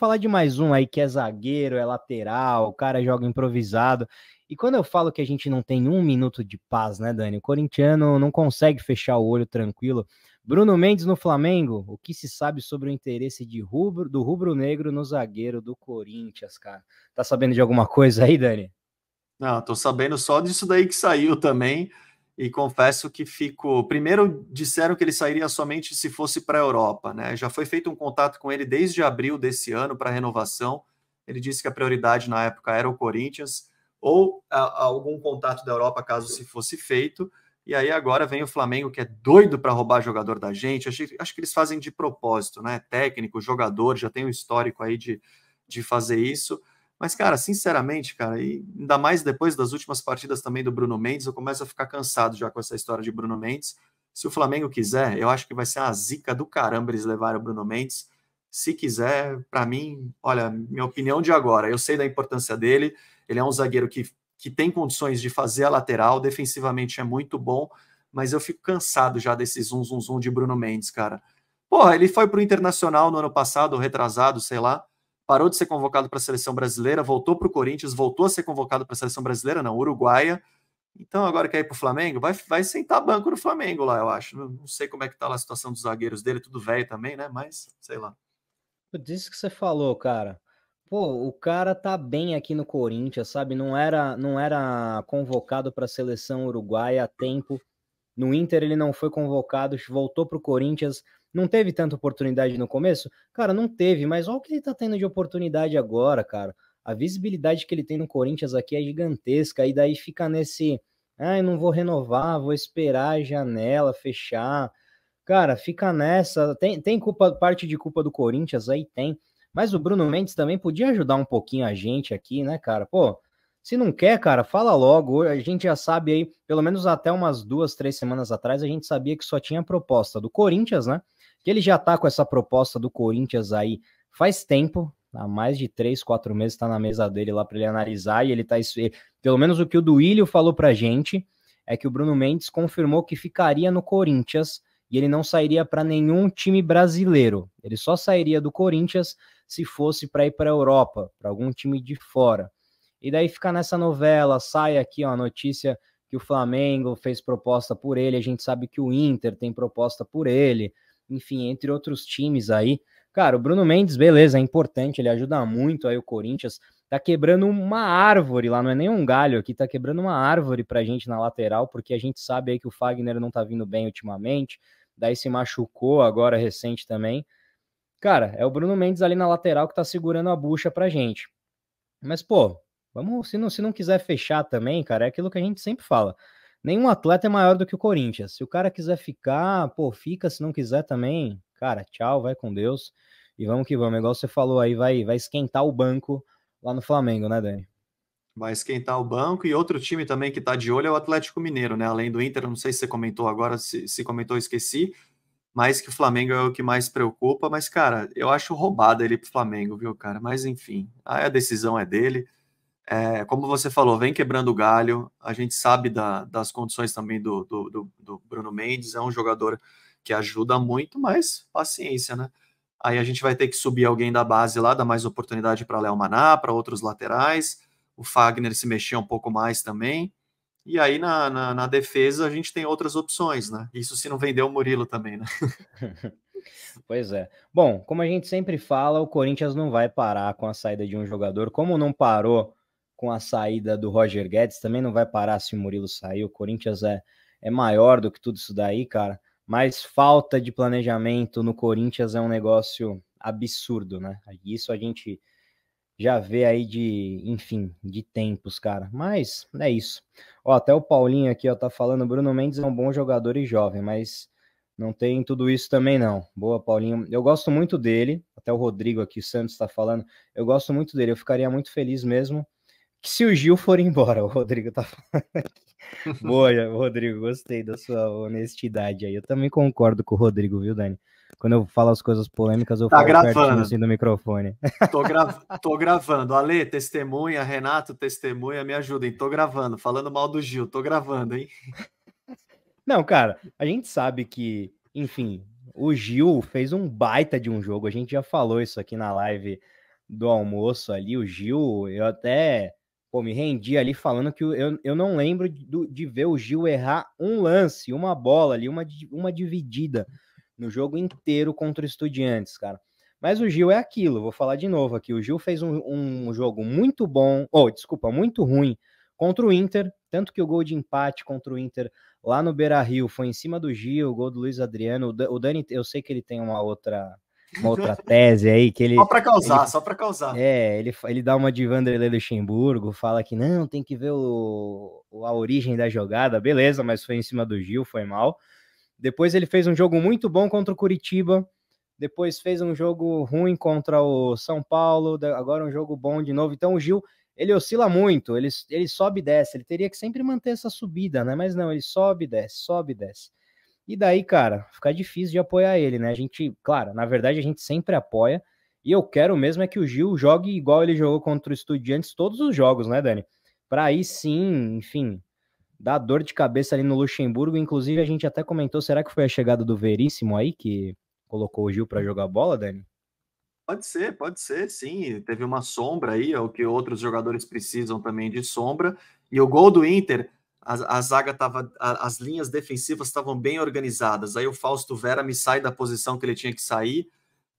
falar de mais um aí que é zagueiro, é lateral, o cara joga improvisado. E quando eu falo que a gente não tem um minuto de paz, né, Dani? O corintiano não consegue fechar o olho tranquilo. Bruno Mendes no Flamengo, o que se sabe sobre o interesse de rubro, do rubro-negro no zagueiro do Corinthians, cara? Tá sabendo de alguma coisa aí, Dani? Não, tô sabendo só disso daí que saiu também e confesso que fico. Primeiro disseram que ele sairia somente se fosse para a Europa, né? Já foi feito um contato com ele desde abril desse ano para renovação. Ele disse que a prioridade na época era o Corinthians ou a, a algum contato da Europa caso se fosse feito. E aí agora vem o Flamengo que é doido para roubar jogador da gente. Acho, acho que eles fazem de propósito, né? Técnico, jogador, já tem um histórico aí de, de fazer isso. Mas, cara, sinceramente, cara, e ainda mais depois das últimas partidas também do Bruno Mendes, eu começo a ficar cansado já com essa história de Bruno Mendes. Se o Flamengo quiser, eu acho que vai ser a zica do caramba eles levarem o Bruno Mendes. Se quiser, para mim, olha, minha opinião de agora, eu sei da importância dele, ele é um zagueiro que, que tem condições de fazer a lateral, defensivamente é muito bom, mas eu fico cansado já desse zum, zum, zum de Bruno Mendes, cara. Porra, ele foi pro Internacional no ano passado, retrasado, sei lá, parou de ser convocado para a seleção brasileira, voltou para o Corinthians, voltou a ser convocado para a seleção brasileira, não, uruguaia. Então agora quer ir para o Flamengo? Vai, vai sentar banco no Flamengo lá, eu acho. Não, não sei como é que está a situação dos zagueiros dele, tudo velho também, né? Mas, sei lá. Disso que você falou, cara. Pô, o cara tá bem aqui no Corinthians, sabe? Não era, não era convocado para a seleção uruguaia a tempo. No Inter ele não foi convocado, voltou para o Corinthians não teve tanta oportunidade no começo? Cara, não teve, mas olha o que ele tá tendo de oportunidade agora, cara. A visibilidade que ele tem no Corinthians aqui é gigantesca, e daí fica nesse. ai, não vou renovar, vou esperar a janela fechar. Cara, fica nessa. Tem, tem culpa, parte de culpa do Corinthians aí? Tem. Mas o Bruno Mendes também podia ajudar um pouquinho a gente aqui, né, cara? Pô, se não quer, cara, fala logo. A gente já sabe aí, pelo menos até umas duas, três semanas atrás, a gente sabia que só tinha proposta do Corinthians, né? Que ele já tá com essa proposta do Corinthians aí faz tempo, há mais de três, quatro meses, tá na mesa dele lá para ele analisar e ele tá. Pelo menos o que o Duílio falou pra gente é que o Bruno Mendes confirmou que ficaria no Corinthians e ele não sairia para nenhum time brasileiro. Ele só sairia do Corinthians se fosse para ir para a Europa, para algum time de fora. E daí fica nessa novela, sai aqui ó, a notícia que o Flamengo fez proposta por ele, a gente sabe que o Inter tem proposta por ele, enfim, entre outros times aí. Cara, o Bruno Mendes, beleza, é importante, ele ajuda muito aí o Corinthians. Tá quebrando uma árvore lá, não é nem um galho aqui, tá quebrando uma árvore pra gente na lateral, porque a gente sabe aí que o Fagner não tá vindo bem ultimamente, daí se machucou agora recente também. Cara, é o Bruno Mendes ali na lateral que tá segurando a bucha pra gente. Mas, pô, Vamos, se não, se não quiser fechar também, cara, é aquilo que a gente sempre fala. Nenhum atleta é maior do que o Corinthians. Se o cara quiser ficar, pô, fica. Se não quiser também, cara, tchau, vai com Deus. E vamos que vamos. Igual você falou aí, vai, vai esquentar o banco lá no Flamengo, né, Dani? Vai esquentar o banco. E outro time também que tá de olho é o Atlético Mineiro, né? Além do Inter, não sei se você comentou agora, se, se comentou, esqueci. Mas que o Flamengo é o que mais preocupa. Mas, cara, eu acho roubada ele pro Flamengo, viu, cara? Mas enfim, a decisão é dele. É, como você falou, vem quebrando o galho. A gente sabe da, das condições também do, do, do, do, Bruno Mendes, é um jogador que ajuda muito, mas paciência, né? Aí a gente vai ter que subir alguém da base lá, dar mais oportunidade para Léo Maná, para outros laterais. O Fagner se mexer um pouco mais também. E aí na, na, na, defesa a gente tem outras opções, né? Isso se não vender o Murilo também, né? pois é. Bom, como a gente sempre fala, o Corinthians não vai parar com a saída de um jogador, como não parou com a saída do Roger Guedes, também não vai parar se o Murilo sair. O Corinthians é, é maior do que tudo isso daí, cara. Mas falta de planejamento no Corinthians é um negócio absurdo, né? Isso a gente já vê aí de, enfim, de tempos, cara. Mas é isso. Ó, até o Paulinho aqui, ó, tá falando, Bruno Mendes é um bom jogador e jovem, mas não tem tudo isso também não. Boa, Paulinho. Eu gosto muito dele. Até o Rodrigo aqui, o Santos tá falando. Eu gosto muito dele. Eu ficaria muito feliz mesmo que se o Gil for embora, o Rodrigo tá falando aqui. Boa, Rodrigo, gostei da sua honestidade aí. Eu também concordo com o Rodrigo, viu, Dani? Quando eu falo as coisas polêmicas, eu tá falo gravando. assim do microfone. Tô, gra... tô gravando. Ale, testemunha, Renato, testemunha, me ajudem. Tô gravando. Falando mal do Gil, tô gravando, hein? Não, cara, a gente sabe que, enfim, o Gil fez um baita de um jogo. A gente já falou isso aqui na live do almoço ali. O Gil, eu até Pô, me rendi ali falando que eu, eu não lembro de, de ver o Gil errar um lance, uma bola ali, uma, uma dividida no jogo inteiro contra o Estudiantes, cara. Mas o Gil é aquilo, vou falar de novo aqui. O Gil fez um, um jogo muito bom, ou oh, desculpa, muito ruim contra o Inter. Tanto que o gol de empate contra o Inter lá no Beira Rio foi em cima do Gil, o gol do Luiz Adriano. O Dani, eu sei que ele tem uma outra uma outra tese aí que ele. Só para causar, ele, só para causar. É, ele, ele dá uma de Vanderlei Luxemburgo, fala que não, tem que ver o, a origem da jogada, beleza, mas foi em cima do Gil, foi mal. Depois ele fez um jogo muito bom contra o Curitiba. Depois fez um jogo ruim contra o São Paulo. Agora um jogo bom de novo. Então o Gil, ele oscila muito, ele, ele sobe e desce. Ele teria que sempre manter essa subida, né? Mas não, ele sobe e desce, sobe e desce. E daí, cara, fica difícil de apoiar ele, né? A gente, claro, na verdade a gente sempre apoia. E eu quero mesmo é que o Gil jogue igual ele jogou contra o Estudiantes todos os jogos, né, Dani? Para aí sim, enfim, dar dor de cabeça ali no Luxemburgo. Inclusive a gente até comentou, será que foi a chegada do Veríssimo aí que colocou o Gil para jogar bola, Dani? Pode ser, pode ser, sim. Teve uma sombra aí, é o que outros jogadores precisam também de sombra. E o gol do Inter, a, a zaga estava, as linhas defensivas estavam bem organizadas. Aí o Fausto Vera me sai da posição que ele tinha que sair.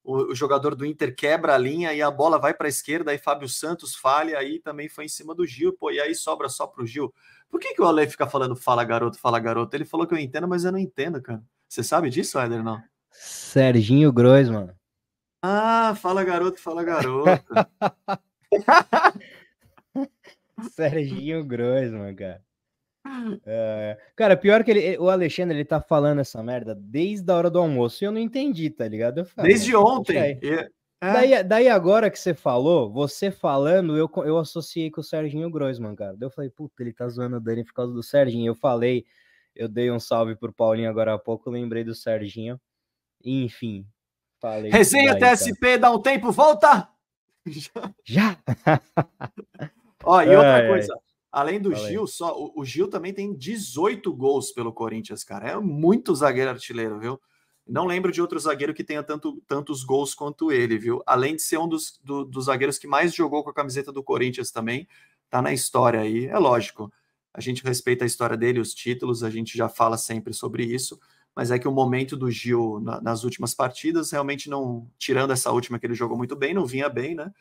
O, o jogador do Inter quebra a linha e a bola vai para a esquerda. Aí Fábio Santos falha. Aí também foi em cima do Gil. Pô, e aí sobra só para o Gil. Por que, que o Ale fica falando fala garoto, fala garoto? Ele falou que eu entendo, mas eu não entendo, cara. Você sabe disso, Éder? Não? Serginho Grois, mano. Ah, fala garoto, fala garoto. Serginho Grois, mano, cara. É, cara, pior que ele, o Alexandre ele tá falando essa merda desde a hora do almoço e eu não entendi, tá ligado? Falei, desde ah, ontem. É. Daí, daí agora que você falou, você falando, eu, eu associei com o Serginho Groisman, cara. eu falei, puta, ele tá zoando o Dani por causa do Serginho. Eu falei, eu dei um salve pro Paulinho agora há pouco, lembrei do Serginho. Enfim, falei. Resenha daí, TSP, cara. dá um tempo, volta! Já! Já. Ó, e outra coisa. Além do Gil, só o, o, Gil também tem 18 gols pelo Corinthians, cara. É muito zagueiro artilheiro, viu? Não lembro de outro zagueiro que tenha tanto, tantos gols quanto ele, viu? Além de ser um dos, do, dos zagueiros que mais jogou com a camiseta do Corinthians também, tá na história aí. É lógico, a gente respeita a história dele, os títulos, a gente já fala sempre sobre isso, mas é que o momento do Gil na, nas últimas partidas realmente não, tirando essa última que ele jogou muito bem, não vinha bem, né?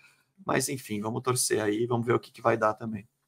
Mas enfim, vamos torcer aí, vamos ver o que, que vai dar também.